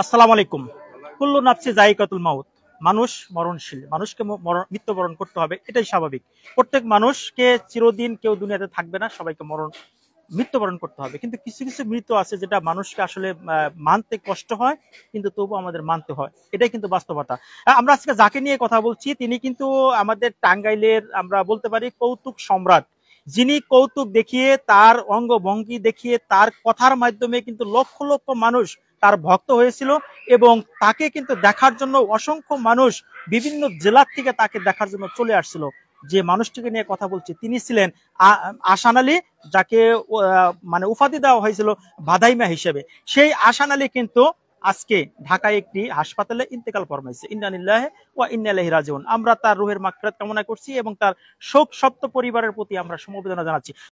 আসসালাম আলাইকুম কুল্লু নাচছে জাইকাতুল মাউত মানুষ মরণশীল মানুষকে মৃত্যুবরণ করতে হবে এটাই স্বাভাবিক প্রত্যেক মানুষকে চিরদিন কেউ দুনিয়াতে থাকবে না সবাইকে মরণ মৃত্যুবরণ করতে হবে কিন্তু কিছু কিছু মৃত্যু আছে যেটা মানুষকে আসলে মানতে কষ্ট হয় কিন্তু তবু আমাদের মানতে হয় এটাই কিন্তু বাস্তবতা আমরা আজকে যাকে নিয়ে কথা বলছি তিনি কিন্তু আমাদের টাঙ্গাইলের আমরা বলতে পারি কৌতুক সম্রাট যিনি কৌতুক দেখিয়ে তার অঙ্গভঙ্গি দেখিয়ে তার কথার মাধ্যমে কিন্তু লক্ষ লক্ষ মানুষ তার ভক্ত হয়েছিল এবং তাকে কিন্তু দেখার জন্য অসংখ্য মানুষ বিভিন্ন জেলার থেকে তাকে দেখার জন্য চলে আসছিল যে মানুষটিকে নিয়ে কথা বলছি তিনি ছিলেন আসান আলী যাকে মানে উপাধি দেওয়া হয়েছিল বাদাইমা হিসেবে সেই আসান আলী কিন্তু আজকে ঢাকায় একটি হাসপাতালে ইন্তেকাল ফরমাইছে ইন্দানিল্লাহ ও ইন্দালাহি রাজন আমরা তার রুহের মাগফিরাত কামনা করছি এবং তার শোক সপ্ত পরিবারের প্রতি আমরা সমবেদনা জানাচ্ছি